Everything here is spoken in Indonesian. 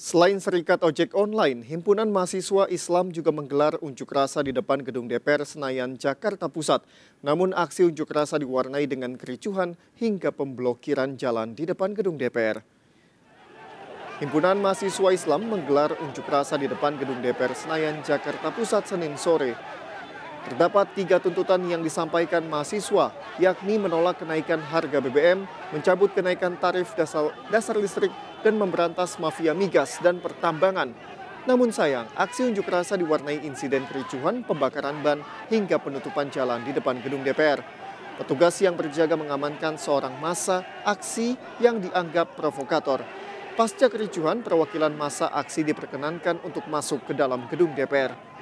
Selain Serikat Ojek Online, Himpunan Mahasiswa Islam juga menggelar unjuk rasa di depan gedung DPR Senayan, Jakarta Pusat. Namun aksi unjuk rasa diwarnai dengan kericuhan hingga pemblokiran jalan di depan gedung DPR. Himpunan Mahasiswa Islam menggelar unjuk rasa di depan gedung DPR Senayan, Jakarta Pusat, Senin sore. Terdapat tiga tuntutan yang disampaikan mahasiswa, yakni menolak kenaikan harga BBM, mencabut kenaikan tarif dasar, dasar listrik, dan memberantas mafia migas dan pertambangan. Namun sayang, aksi unjuk rasa diwarnai insiden kericuhan, pembakaran ban, hingga penutupan jalan di depan gedung DPR. Petugas yang berjaga mengamankan seorang massa aksi yang dianggap provokator. Pasca kericuhan, perwakilan masa aksi diperkenankan untuk masuk ke dalam gedung DPR.